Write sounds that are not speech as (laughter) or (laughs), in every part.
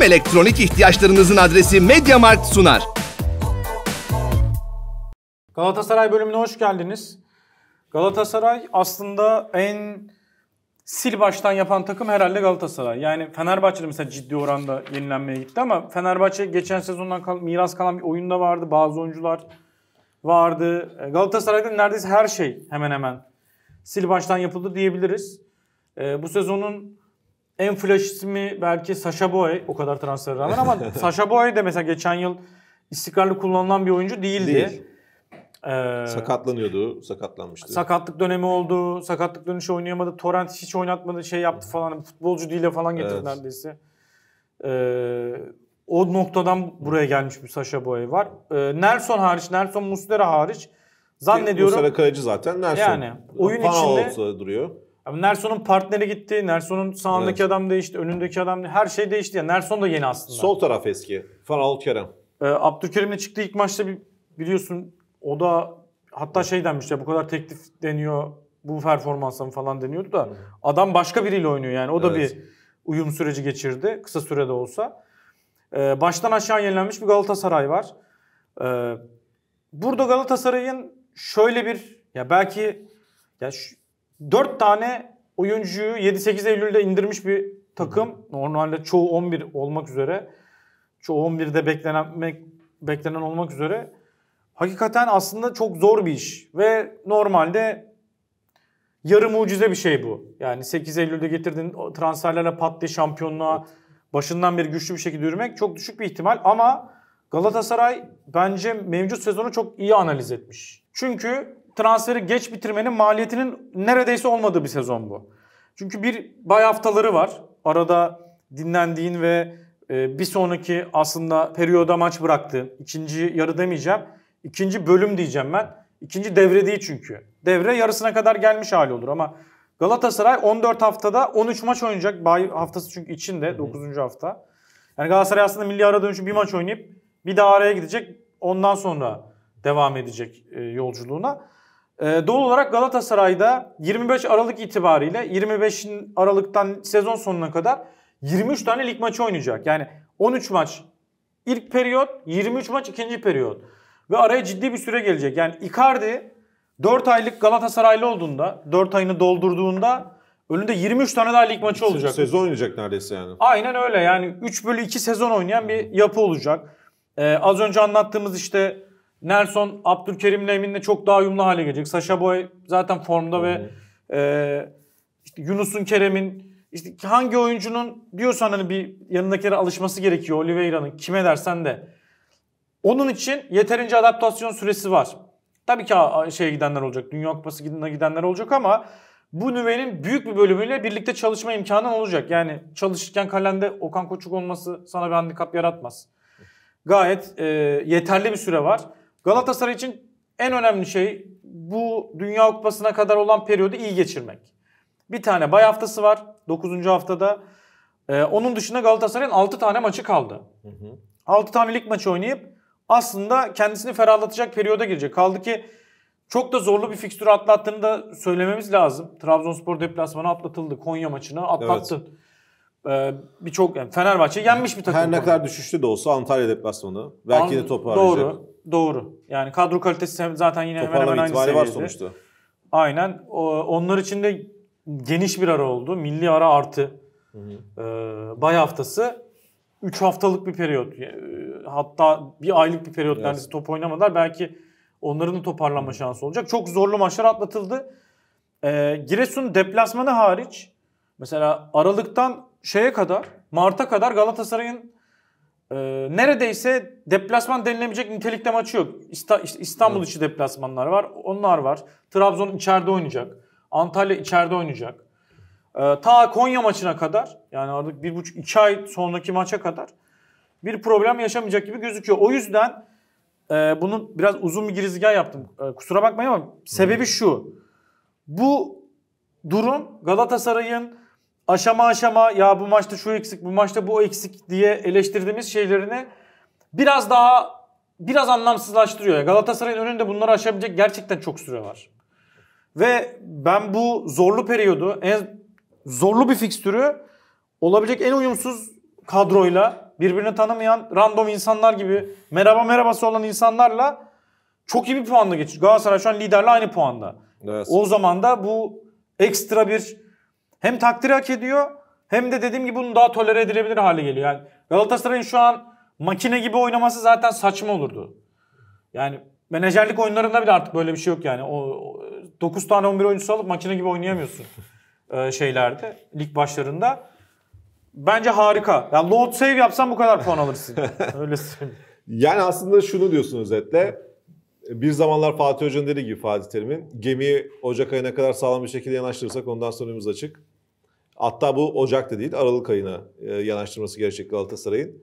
tüm elektronik ihtiyaçlarınızın adresi Mediamarkt sunar. Galatasaray bölümüne hoş geldiniz. Galatasaray aslında en sil baştan yapan takım herhalde Galatasaray. Yani Fenerbahçe de mesela ciddi oranda yenilenmeye gitti ama Fenerbahçe geçen sezondan kal miras kalan bir oyunda vardı. Bazı oyuncular vardı. E, Galatasaray'da neredeyse her şey hemen hemen sil baştan yapıldı diyebiliriz. E, bu sezonun en flash ismi belki Sasha Boy o kadar transfer rağmen ama (laughs) Sasha Boy de mesela geçen yıl istikrarlı kullanılan bir oyuncu değildi. Değil. Ee, Sakatlanıyordu, sakatlanmıştı. Sakatlık dönemi oldu, sakatlık dönüşü oynayamadı. Torrent hiç oynatmadı, şey yaptı falan. Futbolcu değil falan getirdi evet. neredeyse. Ee, o noktadan buraya gelmiş bir Sasha Boy var. Ee, Nelson hariç, Nelson Muslera hariç zannediyorum. Muslera kaleci zaten Nelson. Yani oyun içinde. duruyor. Abi Nelson'un partneri gitti. Nelson'un sağındaki evet. adam değişti. Önündeki adam Her şey değişti. ya. Nelson da yeni aslında. Sol taraf eski. Faral Kerem. Ee, Abdülkerim'le çıktı ilk maçta biliyorsun o da hatta şey denmiş ya bu kadar teklif deniyor bu performansa mı falan deniyordu da adam başka biriyle oynuyor yani. O da evet. bir uyum süreci geçirdi kısa sürede olsa. Ee, baştan aşağı yenilenmiş bir Galatasaray var. Ee, burada Galatasaray'ın şöyle bir ya belki ya şu, 4 tane oyuncuyu 7-8 Eylül'de indirmiş bir takım. Normalde çoğu 11 olmak üzere. Çoğu 11'de beklenen, beklenen olmak üzere. Hakikaten aslında çok zor bir iş. Ve normalde yarı mucize bir şey bu. Yani 8 Eylül'de getirdiğin transferlerle pat şampiyonluğa başından beri güçlü bir şekilde yürümek çok düşük bir ihtimal. Ama Galatasaray bence mevcut sezonu çok iyi analiz etmiş. Çünkü transferi geç bitirmenin maliyetinin neredeyse olmadığı bir sezon bu. Çünkü bir bay haftaları var. Arada dinlendiğin ve e, bir sonraki aslında periyoda maç bıraktığın, ikinci yarı demeyeceğim, ikinci bölüm diyeceğim ben. İkinci devre değil çünkü. Devre yarısına kadar gelmiş hali olur ama Galatasaray 14 haftada 13 maç oynayacak. Bay haftası çünkü içinde 9. hafta. Yani Galatasaray aslında milli ara dönüşü bir maç oynayıp bir daha araya gidecek. Ondan sonra devam edecek e, yolculuğuna. Ee, doğal olarak Galatasaray'da 25 Aralık itibariyle 25 Aralık'tan sezon sonuna kadar 23 tane lig maçı oynayacak. Yani 13 maç ilk periyot, 23 maç ikinci periyot. Ve araya ciddi bir süre gelecek. Yani Icardi 4 aylık Galatasaraylı olduğunda, 4 ayını doldurduğunda önünde 23 tane daha lig maçı olacak. Sezon oynayacak neredeyse yani. Aynen öyle yani 3 bölü 2 sezon oynayan bir yapı olacak. Ee, az önce anlattığımız işte Nelson Abdülkerim'le Emin'le çok daha uyumlu hale gelecek. Sasha Boy zaten formda hmm. ve e, işte Yunus'un Kerem'in işte hangi oyuncunun diyorsan hani bir yanındakilere alışması gerekiyor Oliveira'nın kime dersen de. Onun için yeterince adaptasyon süresi var. Tabii ki şeye gidenler olacak. Dünya Kupası gidenler olacak ama bu nüvenin büyük bir bölümüyle birlikte çalışma imkanı olacak. Yani çalışırken kalende Okan Koçuk olması sana bir handikap yaratmaz. Gayet e, yeterli bir süre var. Galatasaray için en önemli şey bu Dünya Kupası'na kadar olan periyodu iyi geçirmek. Bir tane bay haftası var 9. haftada. Ee, onun dışında Galatasaray'ın 6 tane maçı kaldı. Hı hı. 6 tane lig maçı oynayıp aslında kendisini ferahlatacak periyoda girecek. Kaldı ki çok da zorlu bir fikstürü atlattığını da söylememiz lazım. Trabzonspor deplasmanı atlatıldı. Konya maçını atlattın. Evet. Ee, birçok yani Fenerbahçe yenmiş bir takım. Her ne kadar düşüşlü de olsa Antalya deplasmanı belki An- de toparlayacak. Doğru doğru. Yani kadro kalitesi zaten yine hemen hemen aynı seviyede. var sonuçta. Aynen. Onlar için de geniş bir ara oldu. Milli ara artı. Hı hı. Ee, bay haftası 3 haftalık bir periyot. Ee, hatta bir aylık bir periyot evet. top oynamadılar. Belki onların da toparlanma hı. şansı olacak. Çok zorlu maçlar atlatıldı. Ee, Giresun deplasmanı hariç mesela Aralık'tan şeye kadar Mart'a kadar Galatasaray'ın ee, neredeyse deplasman denilemeyecek nitelikte maçı yok. İsta, İstanbul içi deplasmanlar var. Onlar var. Trabzon içeride oynayacak. Antalya içeride oynayacak. E, ta Konya maçına kadar yani artık bir buçuk iki ay sonraki maça kadar bir problem yaşamayacak gibi gözüküyor. O yüzden e, bunun biraz uzun bir girizgah yaptım. E, kusura bakmayın ama sebebi şu. Bu durum Galatasaray'ın aşama aşama ya bu maçta şu eksik, bu maçta bu eksik diye eleştirdiğimiz şeylerini biraz daha biraz anlamsızlaştırıyor. Galatasaray'ın önünde bunları aşabilecek gerçekten çok süre var. Ve ben bu zorlu periyodu, en zorlu bir fikstürü olabilecek en uyumsuz kadroyla birbirini tanımayan random insanlar gibi merhaba merhabası olan insanlarla çok iyi bir puanla geçiyor. Galatasaray şu an liderle aynı puanda. Evet. O zaman da bu ekstra bir hem takdir hak ediyor hem de dediğim gibi bunu daha tolere edilebilir hale geliyor. Yani Galatasaray'ın şu an makine gibi oynaması zaten saçma olurdu. Yani menajerlik oyunlarında bile artık böyle bir şey yok yani. O, o 9 tane 11 oyuncusu alıp makine gibi oynayamıyorsun ee, (laughs) şeylerde lig başlarında. Bence harika. Yani load save yapsan bu kadar puan alırsın. (laughs) Öyle Yani aslında şunu diyorsun özetle. Bir zamanlar Fatih Hoca'nın dediği gibi Fatih Terim'in gemiyi Ocak ayına kadar sağlam bir şekilde yanaştırırsak ondan sonumuz açık. Hatta bu Ocak'ta değil Aralık ayına e, yanaştırması gerekecek Galatasaray'ın.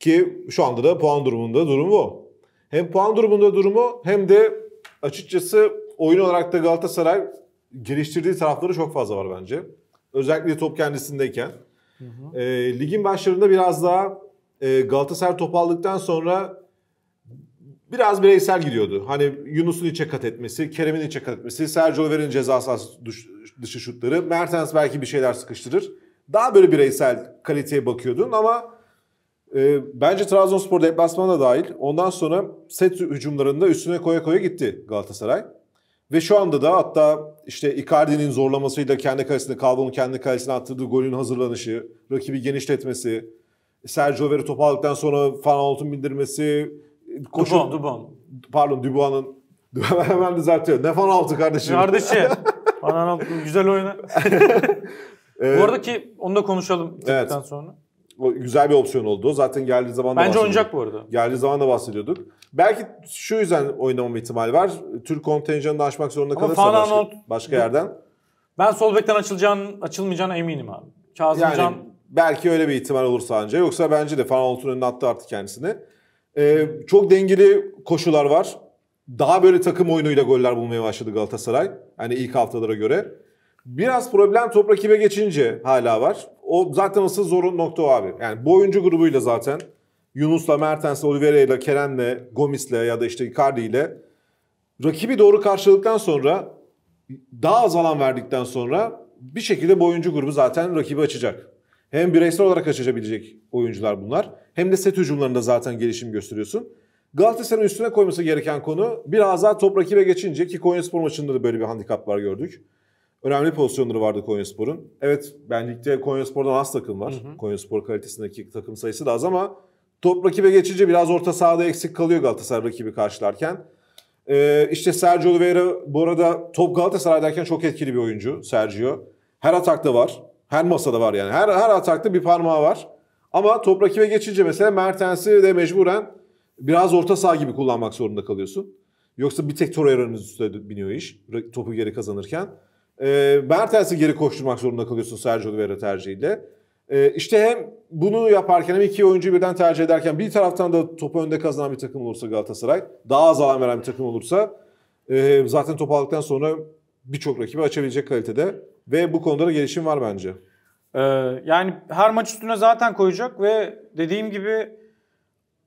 Ki şu anda da puan durumunda durum bu Hem puan durumunda durumu hem de açıkçası oyun olarak da Galatasaray geliştirdiği tarafları çok fazla var bence. Özellikle top kendisindeyken. Hı hı. E, ligin başlarında biraz daha e, Galatasaray top aldıktan sonra biraz bireysel gidiyordu. Hani Yunus'un içe kat etmesi, Kerem'in içe kat etmesi, Sergio Oliveira'nın ceza sahası dışı şutları, Mertens belki bir şeyler sıkıştırır. Daha böyle bireysel kaliteye bakıyordun ama e, bence Trabzonspor deplasmanına dahil ondan sonra set hücumlarında üstüne koya koya gitti Galatasaray. Ve şu anda da hatta işte Icardi'nin zorlamasıyla kendi kalesine, Calvo'nun kendi kalesine attırdığı golün hazırlanışı, rakibi genişletmesi, Sergio Oliveira topu aldıktan sonra Fanolt'un bindirmesi, koşu... Dubon, Dubon. Pardon Dubois'ın (laughs) hemen düzeltiyor. Ne penaltı kardeşim. Kardeşim. Bana (laughs) güzel oyunu. (laughs) evet. Bu arada ki onu da konuşalım evet. sonra. O güzel bir opsiyon oldu. Zaten geldiği zaman da Bence oynayacak bu arada. Geldiği zaman da bahsediyorduk. Belki şu yüzden oynamam ihtimali var. Türk kontenjanını açmak zorunda Ama kalırsa başka, not... başka yerden. Ben sol bekten açılacağın, açılmayacağına eminim abi. Kazımcan yani, belki öyle bir ihtimal olursa anca. Yoksa bence de Fan önüne attı artık kendisini. Ee, çok dengeli koşular var. Daha böyle takım oyunuyla goller bulmaya başladı Galatasaray. Hani ilk haftalara göre. Biraz problem top rakibe geçince hala var. O zaten asıl zorun nokta o abi. Yani bu oyuncu grubuyla zaten Yunus'la, Mertens'le, Oliveira'yla, Kerem'le, Gomis'le ya da işte Icardi'yle rakibi doğru karşıladıktan sonra daha az alan verdikten sonra bir şekilde bu oyuncu grubu zaten rakibi açacak. Hem bireysel olarak açabilecek oyuncular bunlar hem de set hücumlarında zaten gelişim gösteriyorsun. Galatasaray'ın üstüne koyması gereken konu biraz daha top rakibe geçince ki Konyaspor maçında da böyle bir handikap var gördük. Önemli pozisyonları vardı Konyaspor'un. Evet benlikte ligde Konyaspor'dan az takım var. Hı hı. Konyaspor kalitesindeki takım sayısı da az ama top rakibe geçince biraz orta sahada eksik kalıyor Galatasaray rakibi karşılarken. Ee, işte Sergio Oliveira bu arada top Galatasaray'dayken çok etkili bir oyuncu Sergio. Her atakta var. Her masada var yani. Her, her atakta bir parmağı var. Ama top rakibe geçince mesela Mertens'i de mecburen biraz orta saha gibi kullanmak zorunda kalıyorsun. Yoksa bir tek Torreira'nın üstüne biniyor iş topu geri kazanırken. E, Mertens'i geri koşturmak zorunda kalıyorsun Sergio Oliveira tercihiyle. E, İşte hem bunu yaparken hem iki oyuncuyu birden tercih ederken bir taraftan da topu önde kazanan bir takım olursa Galatasaray, daha az alan veren bir takım olursa e, zaten topu aldıktan sonra birçok rakibi açabilecek kalitede ve bu konuda da gelişim var bence. Ee, yani her maç üstüne zaten koyacak ve dediğim gibi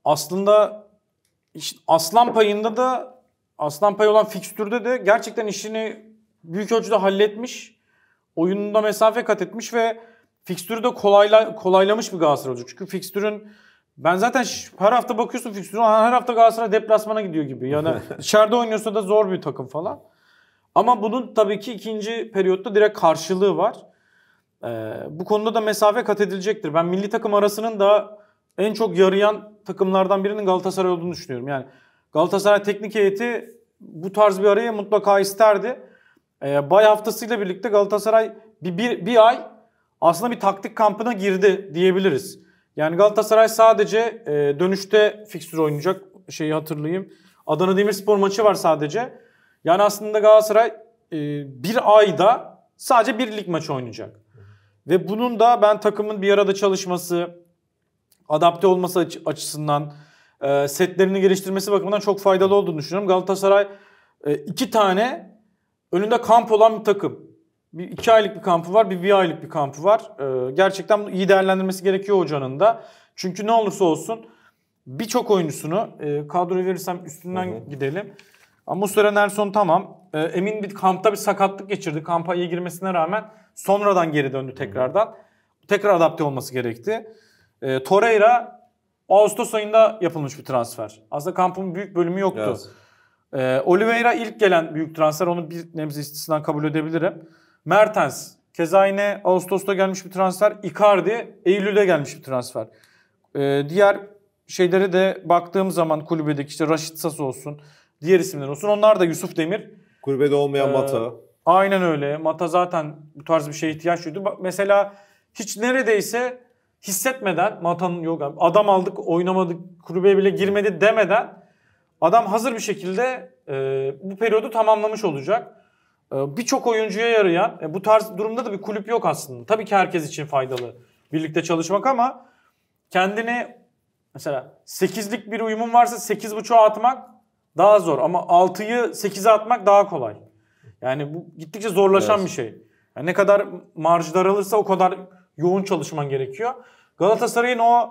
aslında işte aslan payında da aslan payı olan fikstürde de gerçekten işini büyük ölçüde halletmiş. Oyununda mesafe kat etmiş ve fikstürü de kolayla, kolaylamış bir Galatasaray olacak. Çünkü fikstürün ben zaten her hafta bakıyorsun fikstürün her hafta Galatasaray deplasmana gidiyor gibi. Yani (laughs) içeride oynuyorsa da zor bir takım falan. Ama bunun tabii ki ikinci periyotta direkt karşılığı var. Ee, bu konuda da mesafe kat edilecektir. Ben milli takım arasının da en çok yarayan takımlardan birinin Galatasaray olduğunu düşünüyorum. Yani Galatasaray teknik heyeti bu tarz bir araya mutlaka isterdi. Ee, bay haftasıyla birlikte Galatasaray bir, bir, bir ay aslında bir taktik kampına girdi diyebiliriz. Yani Galatasaray sadece e, dönüşte fikstür oynayacak şeyi hatırlayayım. Adana Demirspor maçı var sadece. Yani aslında Galatasaray e, bir ayda sadece bir lig maçı oynayacak. Ve bunun da ben takımın bir arada çalışması, adapte olması açısından, e, setlerini geliştirmesi bakımından çok faydalı olduğunu düşünüyorum. Galatasaray e, iki tane önünde kamp olan bir takım. Bir iki aylık bir kampı var, bir bir aylık bir kampı var. E, gerçekten iyi değerlendirmesi gerekiyor hocanın da. Çünkü ne olursa olsun birçok oyuncusunu kadroya verirsem üstünden hı hı. gidelim ama Muslera Nelson tamam. E, Emin bir kampta bir sakatlık geçirdi. Kampa iyi girmesine rağmen sonradan geri döndü tekrardan. Tekrar adapte olması gerekti. E, Torreira Ağustos ayında yapılmış bir transfer. Aslında kampın büyük bölümü yoktu. Evet. E, Oliveira ilk gelen büyük transfer. Onu bir nebze istisna kabul edebilirim. Mertens keza yine Ağustos'ta gelmiş bir transfer. Icardi Eylül'de gelmiş bir transfer. E, diğer şeylere de baktığım zaman kulübedeki işte Raşit Sas olsun, Diğer isimler olsun. Onlar da Yusuf Demir. Kulübede olmayan ee, Mata. Aynen öyle. Mata zaten bu tarz bir şeye ihtiyaç duydu. mesela hiç neredeyse hissetmeden Mata'nın yok adam aldık oynamadık kulübeye bile girmedi demeden adam hazır bir şekilde e, bu periyodu tamamlamış olacak. E, Birçok oyuncuya yarayan e, bu tarz durumda da bir kulüp yok aslında. Tabii ki herkes için faydalı birlikte çalışmak ama kendini mesela 8'lik bir uyumun varsa 8.5'a atmak daha zor ama 6'yı 8'e atmak daha kolay. Yani bu gittikçe zorlaşan evet. bir şey. Yani ne kadar marj daralırsa o kadar yoğun çalışman gerekiyor. Galatasaray'ın o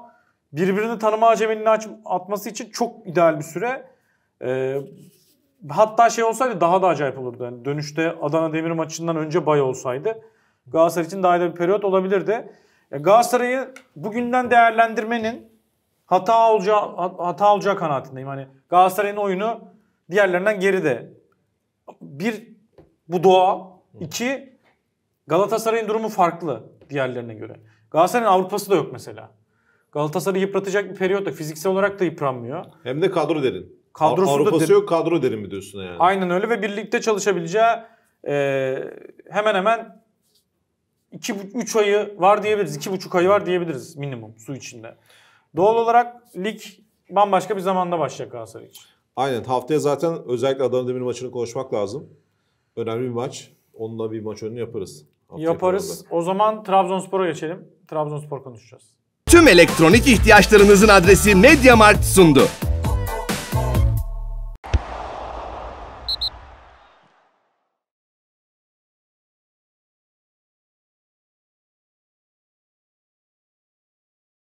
birbirini tanıma acemiliğini atması için çok ideal bir süre. Ee, hatta şey olsaydı daha da acayip olurdu. Yani dönüşte Adana Demir maçından önce bay olsaydı Galatasaray için daha iyi bir periyot olabilirdi. E, Galatasaray'ı bugünden değerlendirmenin hata olacağı hata olacak kanaatindeyim. Hani Galatasaray'ın oyunu diğerlerinden geride. Bir bu doğa, İki Galatasaray'ın durumu farklı diğerlerine göre. Galatasaray'ın Avrupa'sı da yok mesela. Galatasaray yıpratacak bir periyot da fiziksel olarak da yıpranmıyor. Hem de kadro derin. Kadrosu Avrupa'sı da yok kadro derin mi diyorsun yani? Aynen öyle ve birlikte çalışabileceği e, hemen hemen 2 3 ayı var diyebiliriz. 2,5 ayı var diyebiliriz minimum su içinde. Doğal olarak lig bambaşka bir zamanda başlayacak Galatasaray için. Aynen haftaya zaten özellikle Adana Demir maçını konuşmak lazım. Önemli bir maç. Onunla bir maç önünü yaparız. Haftaya yaparız. Kadar. O zaman Trabzonspor'a geçelim. Trabzonspor konuşacağız. Tüm elektronik ihtiyaçlarınızın adresi MediaMarkt sundu.